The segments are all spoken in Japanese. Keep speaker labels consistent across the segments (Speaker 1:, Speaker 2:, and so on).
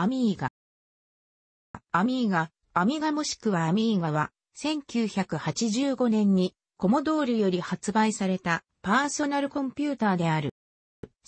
Speaker 1: アミーガ。アミーガ、アミガもしくはアミーガは、1985年にコモドールより発売されたパーソナルコンピューターである。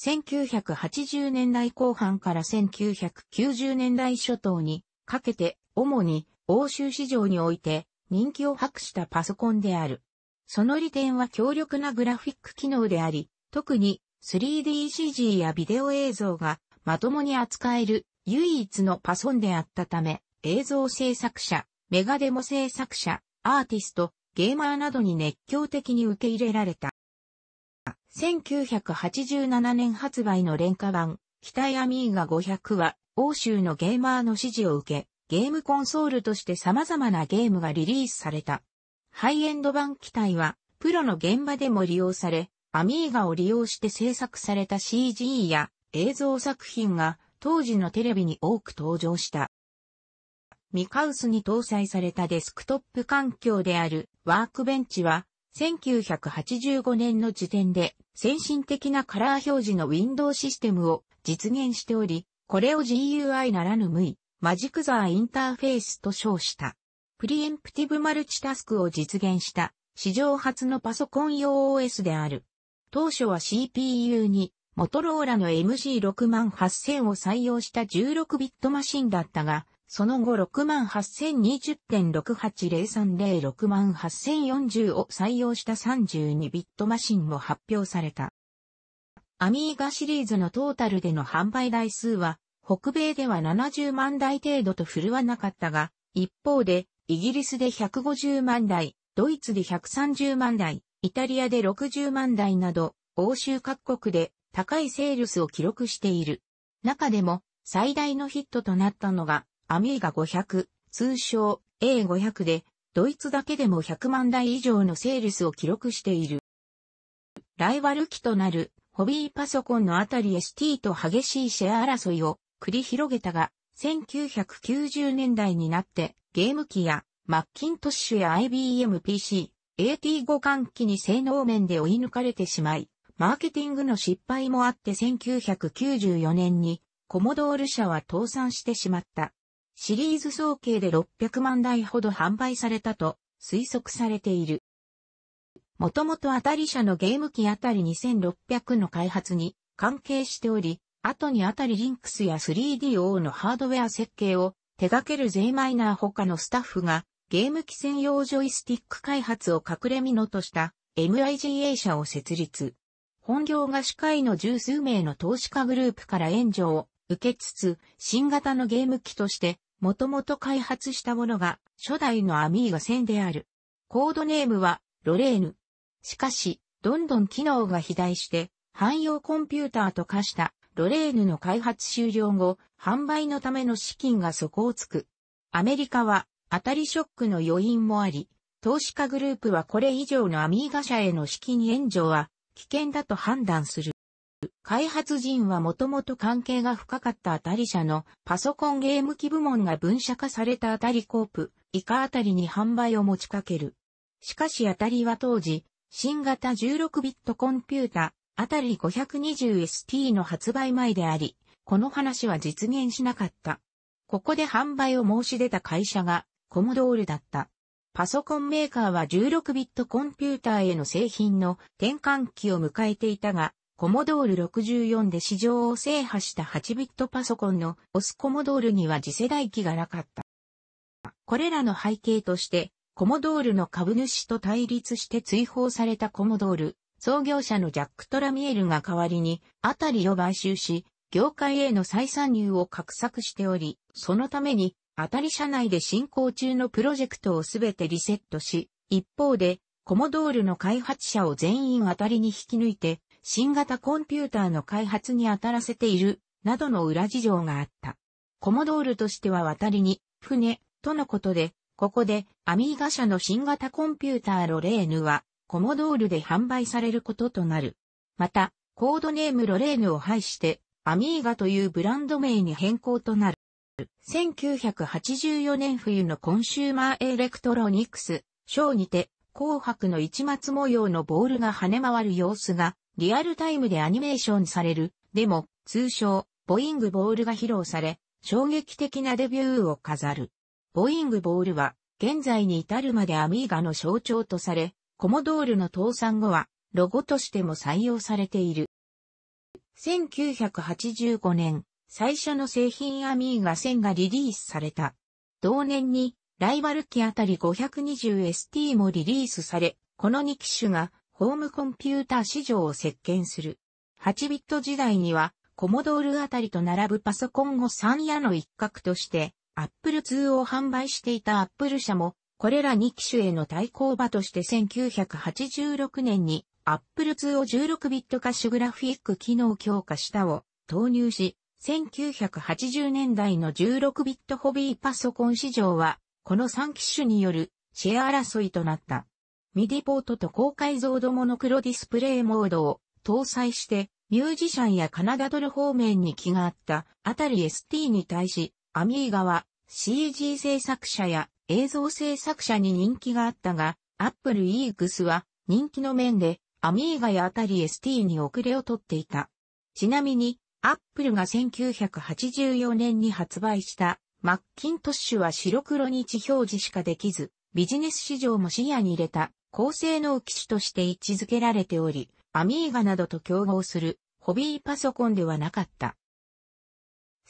Speaker 1: 1980年代後半から1990年代初頭にかけて主に欧州市場において人気を博したパソコンである。その利点は強力なグラフィック機能であり、特に 3DCG やビデオ映像がまともに扱える唯一のパソンであったため、映像制作者、メガデモ制作者、アーティスト、ゲーマーなどに熱狂的に受け入れられた。1987年発売の廉価版、北アミーガ500は、欧州のゲーマーの支持を受け、ゲームコンソールとして様々なゲームがリリースされた。ハイエンド版機体は、プロの現場でも利用され、アミーガを利用して制作された CG や映像作品が当時のテレビに多く登場した。ミカウスに搭載されたデスクトップ環境であるワークベンチは、1985年の時点で先進的なカラー表示のウィンドウシステムを実現しており、これを GUI ならぬ無意、マジクザーインターフェースと称した。プリエンプティブマルチタスクを実現した史上初のパソコン用 OS である。当初は CPU にモトローラの MC68000 を採用した16ビットマシンだったが、その後68020.6803068040を採用した32ビットマシンも発表された。アミーガシリーズのトータルでの販売台数は、北米では70万台程度と振るわなかったが、一方で、イギリスで150万台、ドイツで130万台、イタリアで60万台など、欧州各国で高いセールスを記録している。中でも、最大のヒットとなったのが、アミーガ500、通称 A500 で、ドイツだけでも100万台以上のセールスを記録している。ライバル機となるホビーパソコンのあたり ST と激しいシェア争いを繰り広げたが、1990年代になってゲーム機やマッキントッシュや IBM PC、AT5 換機に性能面で追い抜かれてしまい、マーケティングの失敗もあって1994年にコモドール社は倒産してしまった。シリーズ総計で600万台ほど販売されたと推測されている。もともと当たり社のゲーム機あたり2600の開発に関係しており、後にあたりリンクスや 3DO のハードウェア設計を手掛けるゼイマイナー他のスタッフがゲーム機専用ジョイスティック開発を隠れみのとした MIGA 社を設立。本業が歯科医の十数名の投資家グループから援助を受けつつ、新型のゲーム機として、もともと開発したものが、初代のアミーガ1000である。コードネームは、ロレーヌ。しかし、どんどん機能が肥大して、汎用コンピューターと化した、ロレーヌの開発終了後、販売のための資金が底をつく。アメリカは、当たりショックの余韻もあり、投資家グループはこれ以上のアミーガ社への資金援助は危険だと判断する。開発陣はもともと関係が深かった当たり社のパソコンゲーム機部門が分社化された当たりコープ以下あたりに販売を持ちかける。しかしあたりは当時、新型1 6ビットコンピュータあたり 520ST の発売前であり、この話は実現しなかった。ここで販売を申し出た会社がコモドールだった。パソコンメーカーは16ビットコンピューターへの製品の転換期を迎えていたが、コモドール64で市場を制覇した8ビットパソコンのオスコモドールには次世代機がなかった。これらの背景として、コモドールの株主と対立して追放されたコモドール、創業者のジャック・トラミエルが代わりに、あたりを買収し、業界への再参入を画策しており、そのために当たり社内で進行中のプロジェクトをすべてリセットし、一方で、コモドールの開発者を全員当たりに引き抜いて、新型コンピューターの開発に当たらせている、などの裏事情があった。コモドールとしては渡りに、船、とのことで、ここで、アミーガ社の新型コンピューターロレーヌは、コモドールで販売されることとなる。また、コードネームロレーヌを廃して、アミーガというブランド名に変更となる。1984年冬のコンシューマーエレクトロニクス、ショーにて、紅白の市松模様のボールが跳ね回る様子が、リアルタイムでアニメーションされる、でも、通称、ボイングボールが披露され、衝撃的なデビューを飾る。ボイングボールは、現在に至るまでアミーガの象徴とされ、コモドールの倒産後は、ロゴとしても採用されている。1985年、最初の製品アミーガ1000がリリースされた。同年に、ライバル機あたり 520ST もリリースされ、この2機種がホームコンピューター市場を席巻する。8ビット時代には、コモドールあたりと並ぶパソコンを3夜の一角として、Apple を販売していた Apple 社も、これら2機種への対抗馬として1986年に Apple を16ビット歌手グラフィック機能強化したを投入し、1980年代の16ビットホビーパソコン市場は、この3機種によるシェア争いとなった。ミディポートと高解像度モノクロディスプレイモードを搭載して、ミュージシャンやカナダドル方面に気があったあたり ST に対し、アミーガは CG 制作者や映像制作者に人気があったが、アップル e x は人気の面でアミーガやあたり ST に遅れをとっていた。ちなみに、アップルが1984年に発売したマッキントッシュは白黒に地表示しかできず、ビジネス市場も視野に入れた高性能機種として位置づけられており、アミーガなどと競合するホビーパソコンではなかった。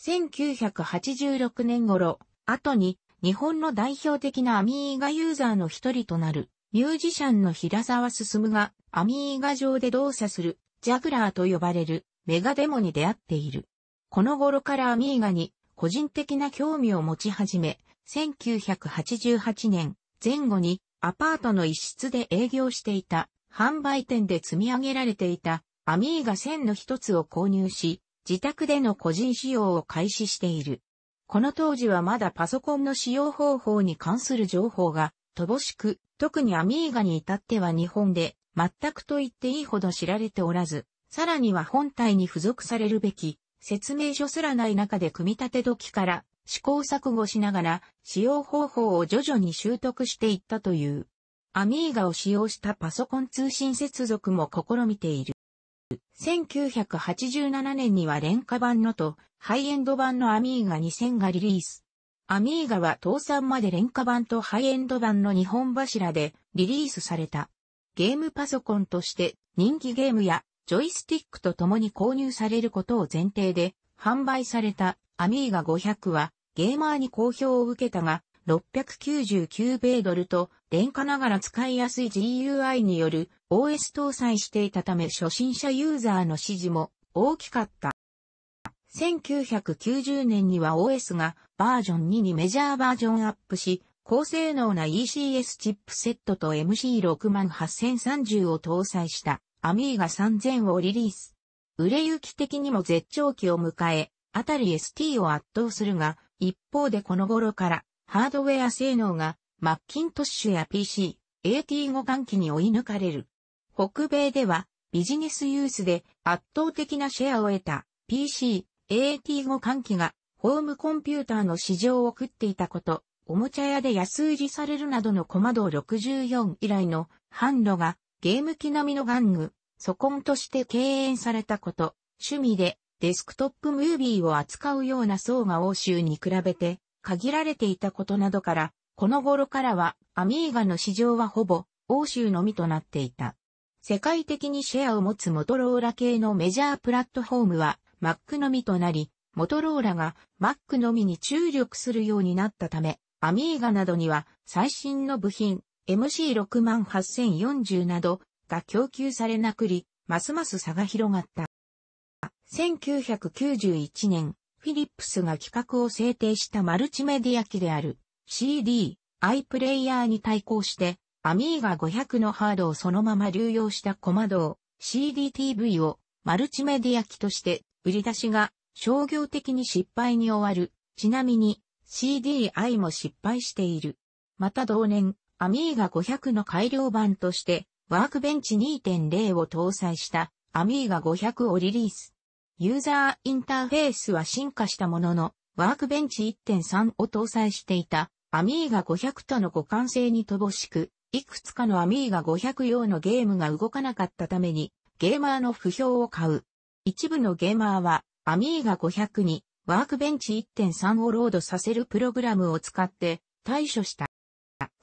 Speaker 1: 1986年頃、後に日本の代表的なアミーガユーザーの一人となるミュージシャンの平沢進がアミーガ上で動作するジャグラーと呼ばれるメガデモに出会っている。この頃からアミーガに個人的な興味を持ち始め、1988年前後にアパートの一室で営業していた販売店で積み上げられていたアミーガ1000の一つを購入し、自宅での個人使用を開始している。この当時はまだパソコンの使用方法に関する情報が乏しく、特にアミーガに至っては日本で全くと言っていいほど知られておらず、さらには本体に付属されるべき、説明書すらない中で組み立て時から試行錯誤しながら使用方法を徐々に習得していったという。アミーガを使用したパソコン通信接続も試みている。1987年には廉価版のとハイエンド版のアミーガ2000がリリース。アミーガは倒産まで廉価版とハイエンド版の2本柱でリリースされた。ゲームパソコンとして人気ゲームやジョイスティックと共に購入されることを前提で販売されたアミーガ500はゲーマーに好評を受けたが699米ドルと電化ながら使いやすい GUI による OS 搭載していたため初心者ユーザーの支持も大きかった。1990年には OS がバージョン2にメジャーバージョンアップし、高性能な ECS チップセットと MC68030 を搭載した。アミーガ3000をリリース。売れ行き的にも絶頂期を迎え、あたり ST を圧倒するが、一方でこの頃からハードウェア性能がマッキントッシュや PC、AT5 換機に追い抜かれる。北米ではビジネスユースで圧倒的なシェアを得た PC、AT5 換機がホームコンピューターの市場を食っていたこと、おもちゃ屋で安売りされるなどのコマド64以来の販路がゲーム機並みの玩具、ソコンとして敬遠されたこと、趣味でデスクトップムービーを扱うような層が欧州に比べて限られていたことなどから、この頃からはアミーガの市場はほぼ欧州のみとなっていた。世界的にシェアを持つモトローラ系のメジャープラットフォームは Mac のみとなり、モトローラが Mac のみに注力するようになったため、アミーガなどには最新の部品 MC68040 などが供給されなくり、ますます差が広がった。1991年、フィリップスが企画を制定したマルチメディア機である CD、i プレイヤーに対抗して、アミーガ500のハードをそのまま流用したコマドを CDTV をマルチメディア機として売り出しが商業的に失敗に終わる。ちなみに CDI も失敗している。また同年、アミーガ500の改良版としてワークベンチ2.0を搭載したアミーガ500をリリース。ユーザーインターフェースは進化したものの、ワークベンチ1.3を搭載していたアミーガ500との互換性に乏しく、いくつかのアミーガ500用のゲームが動かなかったために、ゲーマーの不評を買う。一部のゲーマーは、アミーガ500に、ワークベンチ1.3をロードさせるプログラムを使って対処した。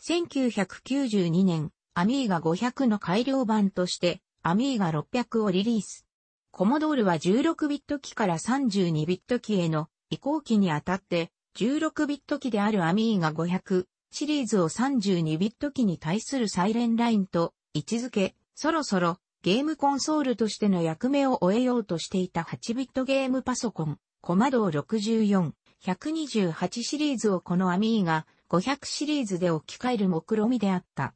Speaker 1: 1992年、アミーガ500の改良版として、アミーガ600をリリース。コモドールは16ビット機から32ビット機への移行機にあたって、16ビット機であるアミーガ500シリーズを32ビット機に対するサイレンラインと位置づけ、そろそろゲームコンソールとしての役目を終えようとしていた8ビットゲームパソコン、コマドー64、128シリーズをこのアミーガ500シリーズで置き換える目論みであった。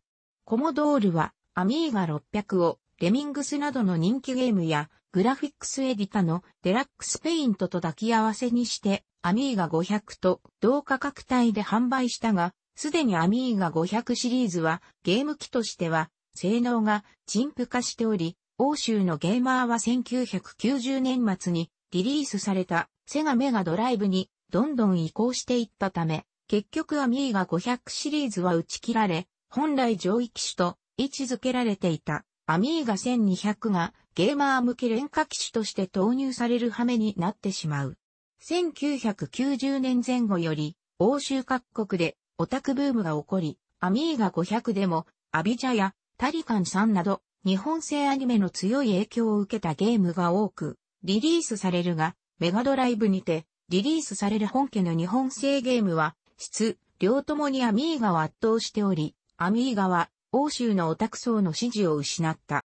Speaker 1: コモドールは、アミーガ600を、レミングスなどの人気ゲームや、グラフィックスエディタのデラックスペイントと抱き合わせにして、アミーガ500と同価格帯で販売したが、すでにアミーガ500シリーズはゲーム機としては性能が陳腐化しており、欧州のゲーマーは1990年末にリリースされたセガメガドライブにどんどん移行していったため、結局アミーガ500シリーズは打ち切られ、本来上位機種と位置づけられていたアミーガ1200がゲーマー向け廉価機種として投入される羽目になってしまう。1990年前後より欧州各国でオタクブームが起こり、アミーガ500でもアビジャやタリカンさんなど日本製アニメの強い影響を受けたゲームが多くリリースされるがメガドライブにてリリースされる本家の日本製ゲームは質、両ともにアミーガを圧倒しており、アミーガは、欧州のオタク層の支持を失った。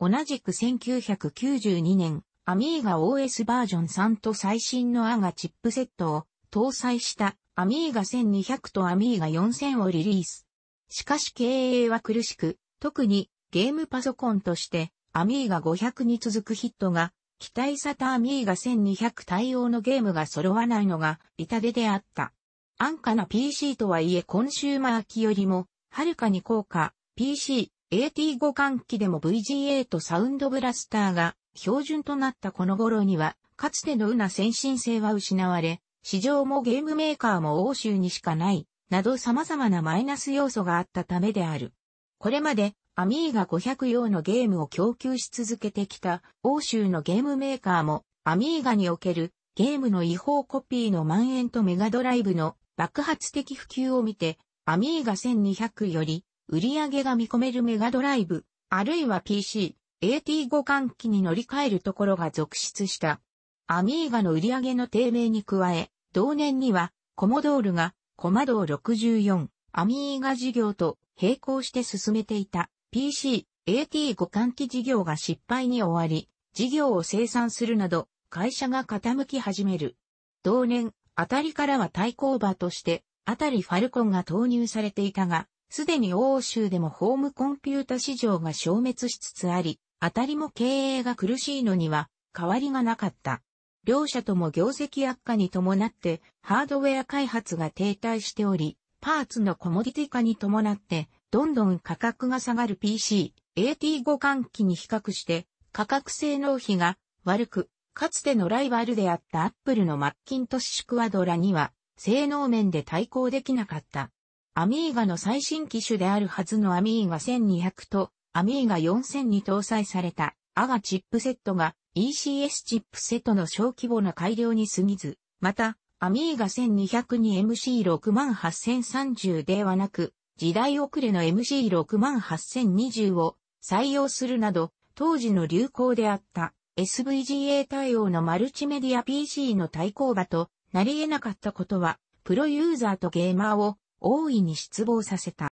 Speaker 1: 同じく1992年、アミーガ OS バージョン3と最新のアガチップセットを搭載したアミーガ1200とアミーガ4000をリリース。しかし経営は苦しく、特にゲームパソコンとしてアミーガ500に続くヒットが期待さたアミーガ1200対応のゲームが揃わないのが痛手であった。安価な PC とはいえコンシューマー機よりも、はるかに高価、PC、AT 互換機でも VGA とサウンドブラスターが標準となったこの頃には、かつてのうな先進性は失われ、市場もゲームメーカーも欧州にしかない、など様々なマイナス要素があったためである。これまで、アミーガ500用のゲームを供給し続けてきた欧州のゲームメーカーも、アミーガにおけるゲームの違法コピーの蔓延とメガドライブの爆発的普及を見て、アミーガ1200より売り上げが見込めるメガドライブ、あるいは PC、AT 互換機に乗り換えるところが続出した。アミーガの売り上げの低迷に加え、同年には、コモドールが、コマドー64、アミーガ事業と並行して進めていた PC、AT 互換機事業が失敗に終わり、事業を生産するなど、会社が傾き始める。同年、あたりからは対抗馬として、あたりファルコンが投入されていたが、すでに欧州でもホームコンピュータ市場が消滅しつつあり、あたりも経営が苦しいのには変わりがなかった。両社とも業績悪化に伴ってハードウェア開発が停滞しており、パーツのコモディティ化に伴ってどんどん価格が下がる PC、AT5 換機に比較して価格性能比が悪くかつてのライバルであったアップルのマッキントッシュクワドラには、性能面で対抗できなかった。アミーガの最新機種であるはずのアミーガ1200とアミーガ4000に搭載されたアガチップセットが ECS チップセットの小規模な改良に過ぎず、また、アミーガ1200に MC68030 ではなく、時代遅れの MC68020 を採用するなど、当時の流行であった SVGA 対応のマルチメディア PC の対抗馬となり得なかったことは、プロユーザーとゲーマーを大いに失望させた。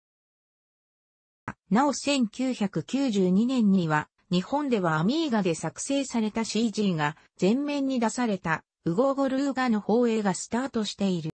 Speaker 1: なお1992年には、日本ではアミーガで作成された CG が全面に出された、ウゴーゴルーガの放映がスタートしている。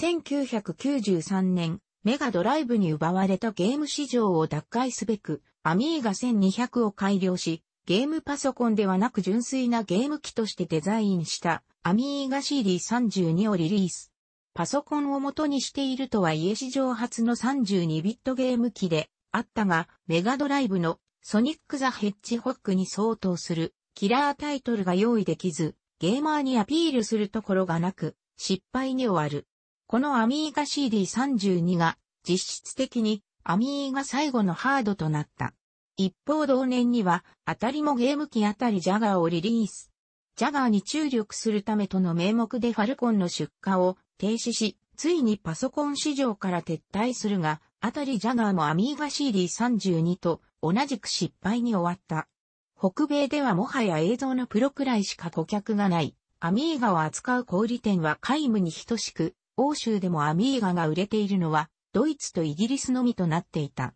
Speaker 1: 1993年、メガドライブに奪われたゲーム市場を奪回すべく、アミーガ1200を改良し、ゲームパソコンではなく純粋なゲーム機としてデザインしたアミーガ CD32 をリリース。パソコンを元にしているとはいえ史上初の32ビットゲーム機であったが、メガドライブのソニック・ザ・ヘッジホックに相当するキラータイトルが用意できず、ゲーマーにアピールするところがなく、失敗に終わる。このアミーガ CD32 が実質的にアミーガ最後のハードとなった。一方同年には、当たりもゲーム機当たりジャガーをリリース。ジャガーに注力するためとの名目でファルコンの出荷を停止し、ついにパソコン市場から撤退するが、当たりジャガーもアミーガ CD32 と同じく失敗に終わった。北米ではもはや映像のプロくらいしか顧客がない。アミーガを扱う小売店は皆無に等しく、欧州でもアミーガが売れているのは、ドイツとイギリスのみとなっていた。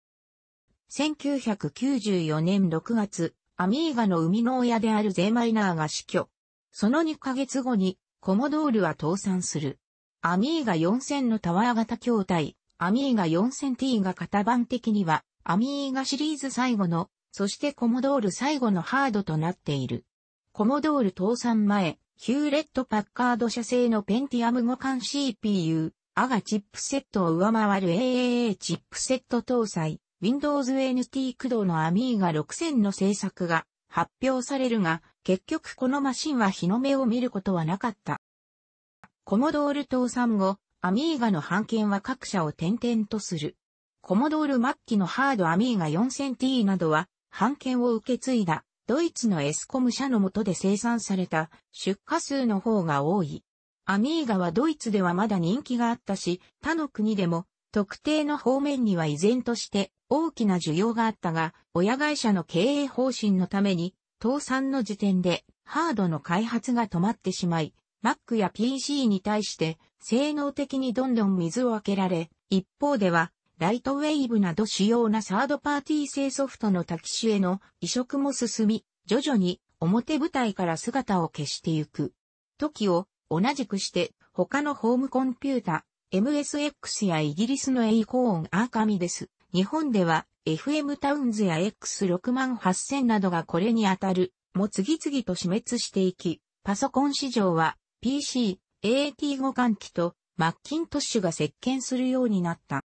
Speaker 1: 1994年6月、アミーガの生みの親であるゼーマイナーが死去。その2ヶ月後に、コモドールは倒産する。アミーガ4000のタワー型筐体、アミーガ 4000T が型番的には、アミーガシリーズ最後の、そしてコモドール最後のハードとなっている。コモドール倒産前、ヒューレット・パッカード社製のペンティアム互換 CPU、アガチップセットを上回る AAA チップセット搭載。Windows NT 駆動の Amiga 6000の製作が発表されるが、結局このマシンは日の目を見ることはなかった。コモドール倒産後、アミーガの版権は各社を転々とする。コモドール末期のハードアミーガ 4000T などは、版権を受け継いだ、ドイツのエスコム社の下で生産された出荷数の方が多い。アミーガはドイツではまだ人気があったし、他の国でも特定の方面には依然として大きな需要があったが、親会社の経営方針のために、倒産の時点でハードの開発が止まってしまい、Mac や PC に対して性能的にどんどん水をあけられ、一方では、ライトウェイブなど主要なサードパーティー製ソフトのタキシへの移植も進み、徐々に表舞台から姿を消してゆく。時を同じくして他のホームコンピュータ MSX やイギリスのエイコーンアーカミです。日本では FM タウンズや X68000 などがこれに当たる、も次々と死滅していき、パソコン市場は PC、AT 互換機とマッキントッシュが接見するようになった。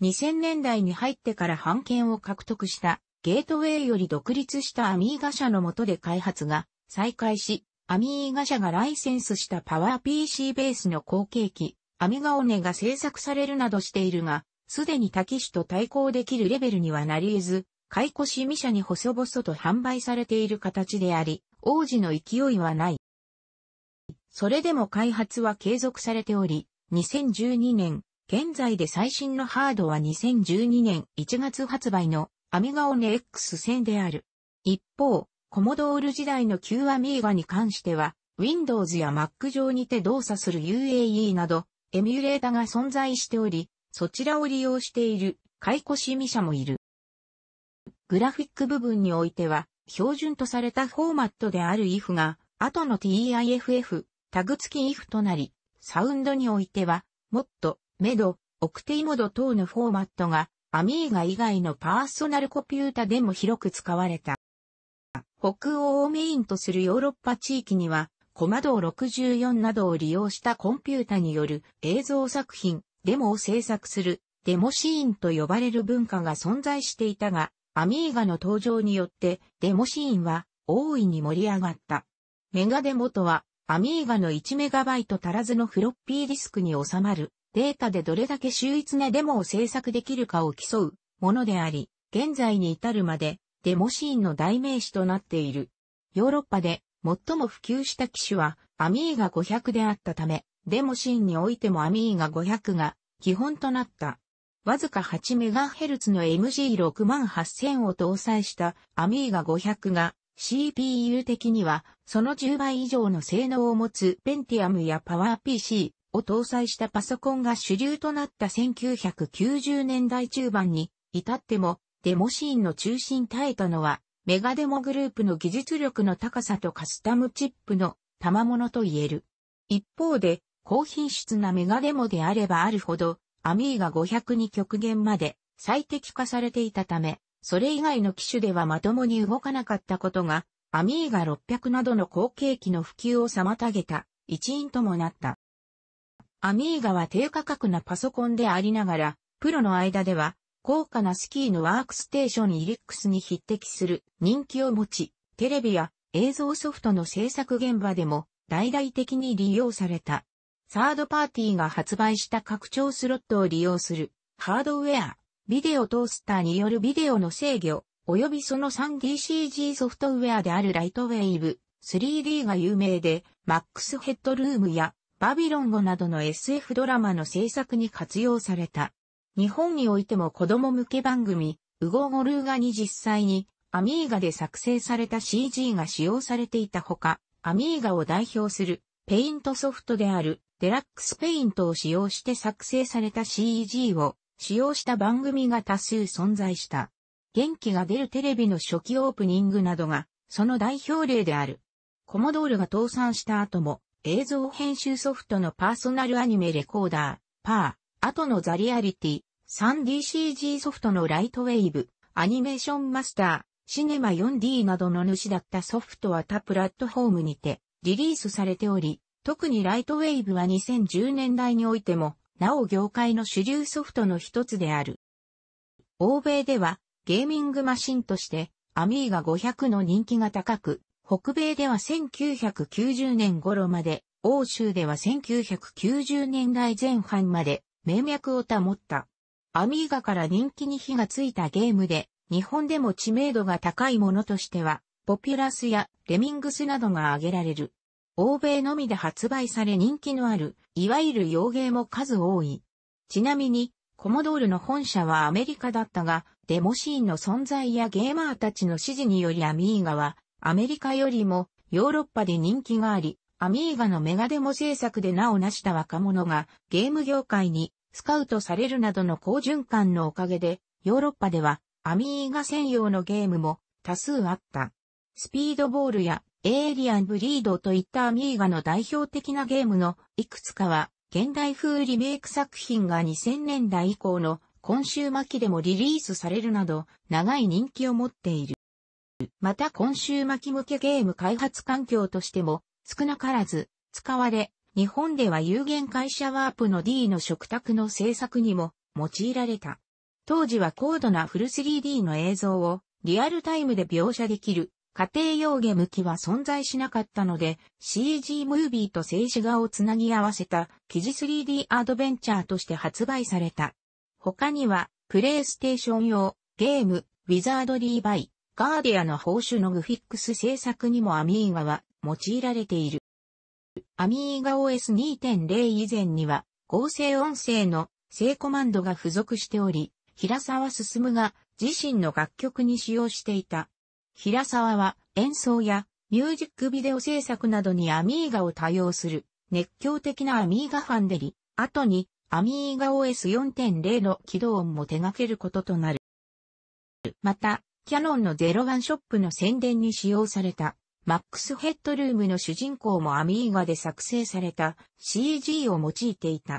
Speaker 1: 2000年代に入ってから版権を獲得したゲートウェイより独立したアミーガ社の下で開発が再開し、アミーガ社がライセンスしたパワー PC ベースの後継機アミガオネが制作されるなどしているが、すでに多機種と対抗できるレベルにはなり得ず、買い越し未社に細々と販売されている形であり、王子の勢いはない。それでも開発は継続されており、2012年、現在で最新のハードは2012年1月発売のアミガオネ X1000 である。一方、コモドール時代の旧アミーガに関しては、Windows や Mac 上にて動作する UAE など、エミュレータが存在しており、そちらを利用している解雇シミ社もいる。グラフィック部分においては、標準とされたフォーマットである if が、後の t i f f タグ付き if となり、サウンドにおいては、もっと、メド、オクテイモド等のフォーマットが、アミーガ以外のパーソナルコピュータでも広く使われた。北欧をメインとするヨーロッパ地域には、コマド64などを利用したコンピュータによる映像作品、デモを制作する、デモシーンと呼ばれる文化が存在していたが、アミーガの登場によって、デモシーンは大いに盛り上がった。メガデモとは、アミーガの 1MB 足らずのフロッピーディスクに収まる、データでどれだけ秀逸なデモを制作できるかを競うものであり、現在に至るまでデモシーンの代名詞となっている。ヨーロッパで最も普及した機種はアミーガ500であったため、デモシーンにおいてもアミーガ500が基本となった。わずか 8MHz の MG68000 を搭載したアミーガ500が CPU 的にはその10倍以上の性能を持つ Pentium や PowerPC を搭載したパソコンが主流となった1990年代中盤に至ってもデモシーンの中心耐えたのはメガデモグループの技術力の高さとカスタムチップの賜物と言える。一方で、高品質なメガデモであればあるほど、アミーガ500に極限まで最適化されていたため、それ以外の機種ではまともに動かなかったことが、アミーガ600などの後継機の普及を妨げた一因ともなった。アミーガは低価格なパソコンでありながら、プロの間では高価なスキーのワークステーションイリックスに匹敵する人気を持ち、テレビや映像ソフトの制作現場でも大々的に利用された。サードパーティーが発売した拡張スロットを利用するハードウェア、ビデオトースターによるビデオの制御、及びその 3DCG ソフトウェアであるライトウェイブ 3D が有名で、マックスヘッドルームやバビロン語などの SF ドラマの制作に活用された。日本においても子供向け番組、ウゴゴルーガに実際に、アミーガで作成された CG が使用されていたほか、アミーガを代表する、ペイントソフトである、デラックスペイントを使用して作成された CG を使用した番組が多数存在した。元気が出るテレビの初期オープニングなどが、その代表例である。コモドールが倒産した後も、映像編集ソフトのパーソナルアニメレコーダー、パー、後のザリアリティ、3DCG ソフトのライトウェイブ、アニメーションマスター、シネマ 4D などの主だったソフトは他プラットフォームにてリリースされており、特にライトウェイブは2010年代においても、なお業界の主流ソフトの一つである。欧米ではゲーミングマシンとしてアミーガ500の人気が高く、北米では1990年頃まで、欧州では1990年代前半まで、名脈を保った。アミーガから人気に火がついたゲームで、日本でも知名度が高いものとしては、ポピュラスやレミングスなどが挙げられる。欧米のみで発売され人気のある、いわゆる洋芸も数多い。ちなみに、コモドールの本社はアメリカだったが、デモシーンの存在やゲーマーたちの指示によりアミーガは、アメリカよりもヨーロッパで人気があり、アミーガのメガデモ制作で名を成した若者がゲーム業界にスカウトされるなどの好循環のおかげで、ヨーロッパではアミーガ専用のゲームも多数あった。スピードボールやエイリアンブリードといったアミーガの代表的なゲームのいくつかは現代風リメイク作品が2000年代以降の今週末期でもリリースされるなど長い人気を持っている。また今週末期向けゲーム開発環境としても少なからず使われ日本では有限会社ワープの D の食卓の制作にも用いられた。当時は高度なフル 3D の映像をリアルタイムで描写できる家庭用ゲム機は存在しなかったので CG ムービーと静止画をつなぎ合わせた記事 3D アドベンチャーとして発売された。他にはプレイステーション用ゲームウィザードリーバイガーディアの報酬のグフィックス制作にもアミーガは用いられている。アミーガ OS2.0 以前には合成音声の正コマンドが付属しており、平沢進が自身の楽曲に使用していた。平沢は演奏やミュージックビデオ制作などにアミーガを多用する熱狂的なアミーガファンデリ、後にアミーガ OS4.0 の起動音も手掛けることとなる。また、キャノンの01ショップの宣伝に使用されたマックスヘッドルームの主人公もアミーガで作成された CG を用いていた。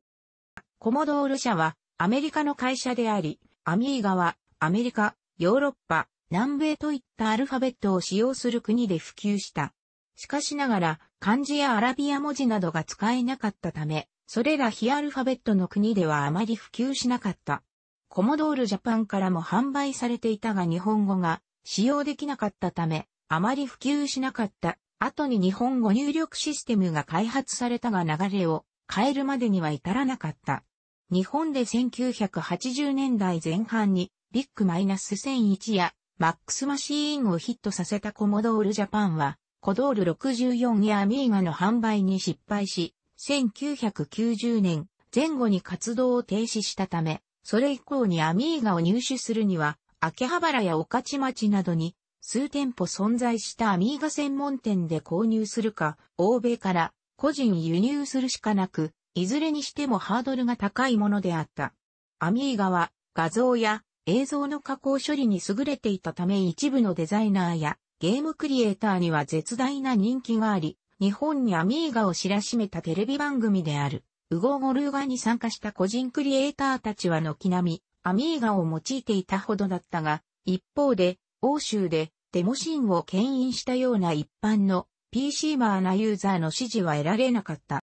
Speaker 1: コモドール社はアメリカの会社であり、アミーガはアメリカ、ヨーロッパ、南米といったアルファベットを使用する国で普及した。しかしながら漢字やアラビア文字などが使えなかったため、それら非アルファベットの国ではあまり普及しなかった。コモドールジャパンからも販売されていたが日本語が使用できなかったため、あまり普及しなかった。後に日本語入力システムが開発されたが流れを変えるまでには至らなかった。日本で1980年代前半にビッグマイナス1001やマックスマシーンをヒットさせたコモドールジャパンは、コドール64やアミーガの販売に失敗し、1990年前後に活動を停止したため、それ以降にアミーガを入手するには、秋葉原や御地町などに数店舗存在したアミーガ専門店で購入するか、欧米から個人輸入するしかなく、いずれにしてもハードルが高いものであった。アミーガは画像や映像の加工処理に優れていたため一部のデザイナーやゲームクリエイターには絶大な人気があり、日本にアミーガを知らしめたテレビ番組である、ウゴゴルーガに参加した個人クリエイターたちは軒並み、アミーガを用いていたほどだったが、一方で、欧州でデモシーンを牽引したような一般の PC マーなユーザーの支持は得られなかった。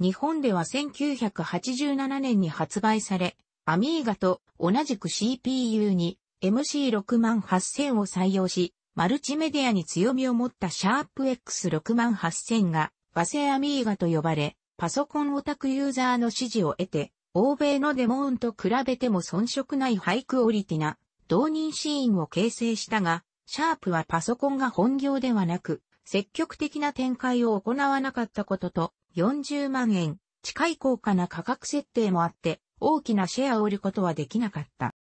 Speaker 1: 日本では1987年に発売され、アミーガと同じく CPU に MC68000 を採用し、マルチメディアに強みを持ったシャープ X68000 が和製アミーガと呼ばれ、パソコンオタクユーザーの支持を得て、欧米のデモ音と比べても遜色ないハイクオリティな同人シーンを形成したが、シャープはパソコンが本業ではなく、積極的な展開を行わなかったことと、40万円、近い高価な価格設定もあって、大きなシェアを売ることはできなかった。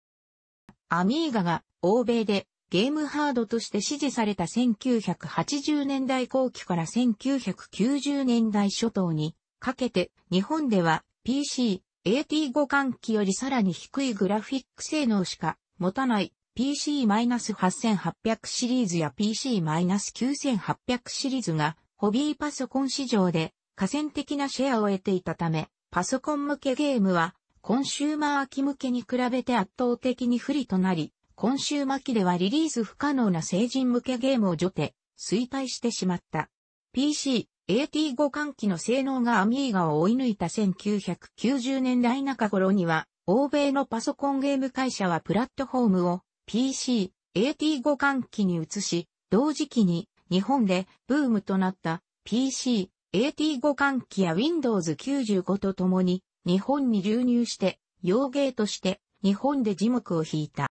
Speaker 1: アミーガが欧米でゲームハードとして支持された1980年代後期から1990年代初頭にかけて日本では PC、AT 互換機よりさらに低いグラフィック性能しか持たない PC-8800 シリーズや PC-9800 シリーズがホビーパソコン市場で河川的なシェアを得ていたため、パソコン向けゲームはコンシューマー機向けに比べて圧倒的に不利となり、コンシーマー期ではリリース不可能な成人向けゲームを除て、衰退してしまった。PC、AT5 換機の性能がアミーガを追い抜いた1990年代中頃には、欧米のパソコンゲーム会社はプラットフォームを PC、AT 互換機に移し、同時期に日本でブームとなった PC、AT 互換機や Windows 95ととに日本に流入して洋芸として日本で字幕を引いた。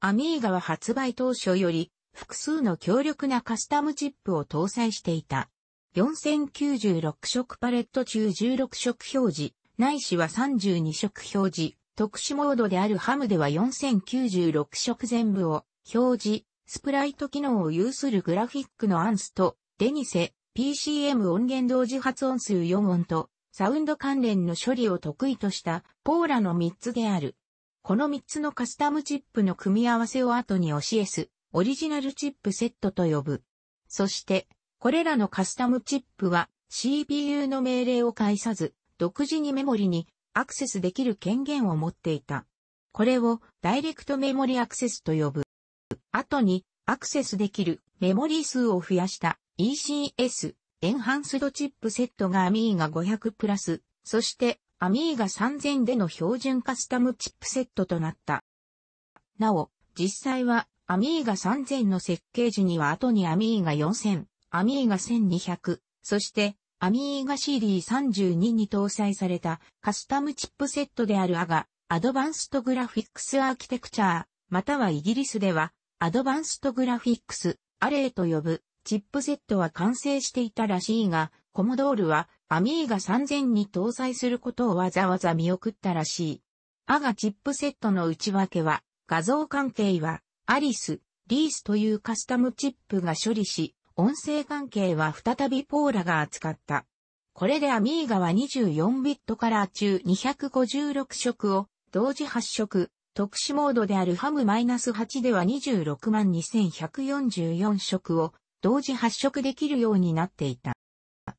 Speaker 1: アミーガは発売当初より複数の強力なカスタムチップを搭載していた。4096色パレット中16色表示、ないしは32色表示、特殊モードであるハムでは4096色全部を表示、スプライト機能を有するグラフィックのアンスと、デニセ、PCM 音源同時発音数4音と、サウンド関連の処理を得意としたポーラの3つである。この3つのカスタムチップの組み合わせを後に教えす、オリジナルチップセットと呼ぶ。そして、これらのカスタムチップは CPU の命令を介さず、独自にメモリにアクセスできる権限を持っていた。これをダイレクトメモリアクセスと呼ぶ。後にアクセスできるメモリ数を増やした ECS エンハンスドチップセットがアミーガ500プラス、そしてアミーガ3000での標準カスタムチップセットとなった。なお、実際はアミーガ3000の設計時には後にアミーガ4000、アミーガ1200、そしてアミーガシ d リー32に搭載されたカスタムチップセットであるアガ、アドバンストグラフィックスアーキテクチャー、またはイギリスでは、アドバンストグラフィックス、アレイと呼ぶ、チップセットは完成していたらしいが、コモドールは、アミーガ3000に搭載することをわざわざ見送ったらしい。アガチップセットの内訳は、画像関係は、アリス、リースというカスタムチップが処理し、音声関係は再びポーラが扱った。これでアミーガは24ビットカラー中256色を同時発色。特殊モードであるハム -8 では26万2144色を同時発色できるようになっていた。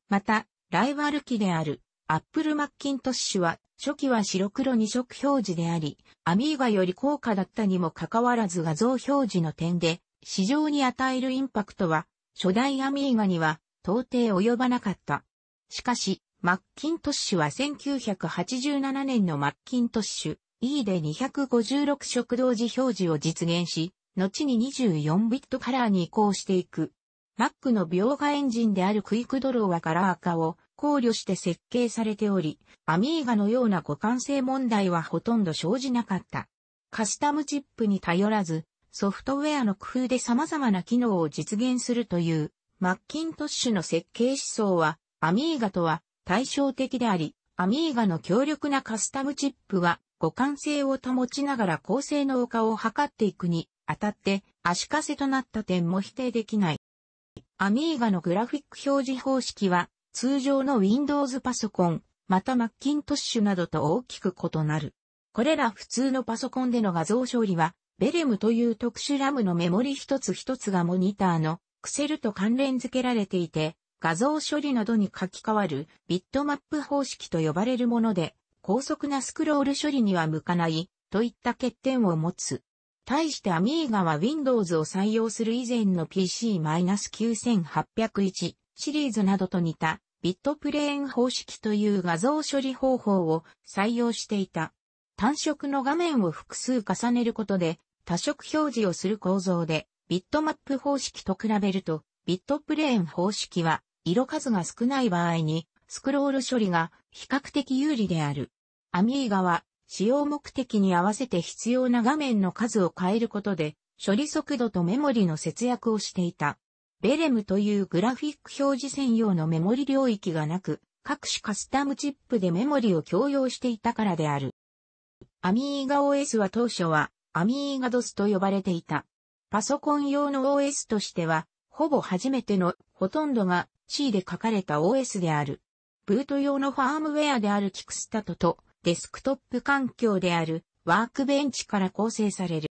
Speaker 1: また、ライバル機であるアップルマッキントッシュは初期は白黒2色表示であり、アミーガより高価だったにもかかわらず画像表示の点で市場に与えるインパクトは初代アミーガには到底及ばなかった。しかし、マッキントッシュは1987年のマッキントッシュ E で256色同時表示を実現し、後に24ビットカラーに移行していく。Mac の描画エンジンであるクイックドローはカラー化を考慮して設計されており、アミーガのような互換性問題はほとんど生じなかった。カスタムチップに頼らず、ソフトウェアの工夫で様々な機能を実現するという、マッキントッシュの設計思想は、アミーガとは対照的であり、アミーガの強力なカスタムチップは、互換性を保ちながら高性能化を図っていくにあたって、足かせとなった点も否定できない。アミーガのグラフィック表示方式は、通常の Windows パソコン、またマッキントッシュなどと大きく異なる。これら普通のパソコンでの画像処理は、ベレムという特殊ラムのメモリ一つ一つがモニターのクセルと関連付けられていて、画像処理などに書き換わるビットマップ方式と呼ばれるもので、高速なスクロール処理には向かないといった欠点を持つ。対してアミーガは Windows を採用する以前の PC-9801 シリーズなどと似たビットプレーン方式という画像処理方法を採用していた。単色の画面を複数重ねることで多色表示をする構造で、ビットマップ方式と比べると、ビットプレーン方式は、色数が少ない場合に、スクロール処理が比較的有利である。アミーガは、使用目的に合わせて必要な画面の数を変えることで、処理速度とメモリの節約をしていた。ベレムというグラフィック表示専用のメモリ領域がなく、各種カスタムチップでメモリを共用していたからである。アミーガ OS は当初はアミーガ DOS と呼ばれていた。パソコン用の OS としては、ほぼ初めてのほとんどが C で書かれた OS である。ブート用のファームウェアであるキクスタトとデスクトップ環境であるワークベンチから構成される。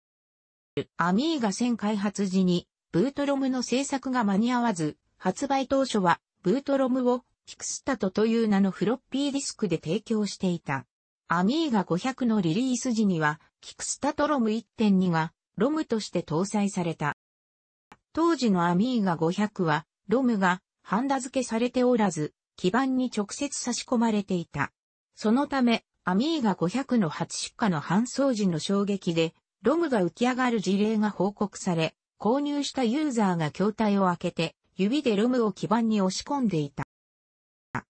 Speaker 1: アミーガ1000開発時にブートロムの制作が間に合わず、発売当初はブートロムをキクスタトという名のフロッピーディスクで提供していた。アミーガ500のリリース時には、キクスタとロム1.2が、ロムとして搭載された。当時のアミーガ500は、ロムが、ハンダ付けされておらず、基板に直接差し込まれていた。そのため、アミーガ500の初出荷の搬送時の衝撃で、ロムが浮き上がる事例が報告され、購入したユーザーが筐体を開けて、指でロムを基板に押し込んでいた。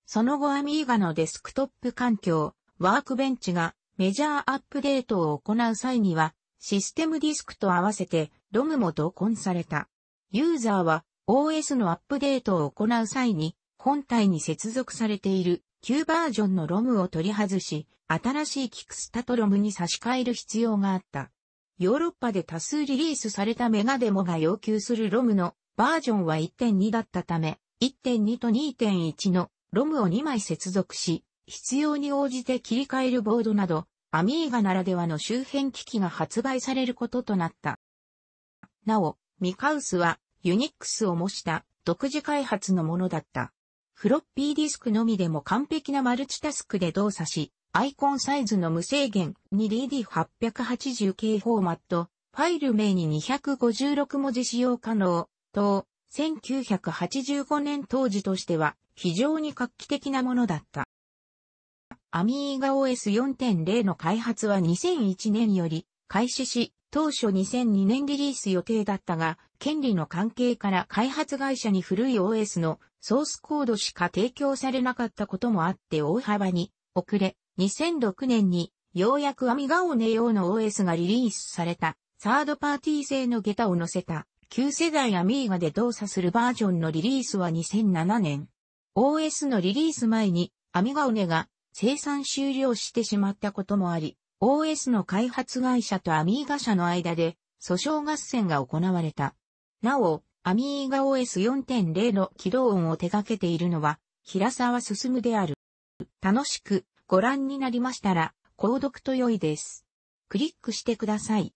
Speaker 1: その後アミーガのデスクトップ環境、ワークベンチがメジャーアップデートを行う際には、システムディスクと合わせてロムも同梱された。ユーザーは OS のアップデートを行う際に、本体に接続されている旧バージョンのロムを取り外し、新しいキクスタとロムに差し替える必要があった。ヨーロッパで多数リリースされたメガデモが要求するロムのバージョンは1.2だったため、1.2と2.1のロムを2枚接続し、必要に応じて切り替えるボードなど、アミーガならではの周辺機器が発売されることとなった。なお、ミカウスはユニックスを模した独自開発のものだった。フロッピーディスクのみでも完璧なマルチタスクで動作し、アイコンサイズの無制限 2DD880 系フォーマット、ファイル名に256文字使用可能、と、1985年当時としては非常に画期的なものだった。アミーガ OS4.0 の開発は2001年より開始し、当初2002年リリース予定だったが、権利の関係から開発会社に古い OS のソースコードしか提供されなかったこともあって大幅に遅れ、2006年にようやくアミガオネ用の OS がリリースされた、サードパーティー製のゲタを載せた、旧世代アミーガで動作するバージョンのリリースは2007年。OS のリリース前に、アミガオネが生産終了してしまったこともあり、OS の開発会社とアミーガ社の間で訴訟合戦が行われた。なお、アミーガ OS4.0 の起動音を手掛けているのは、平沢進である。楽しくご覧になりましたら、購読と良いです。クリックしてください。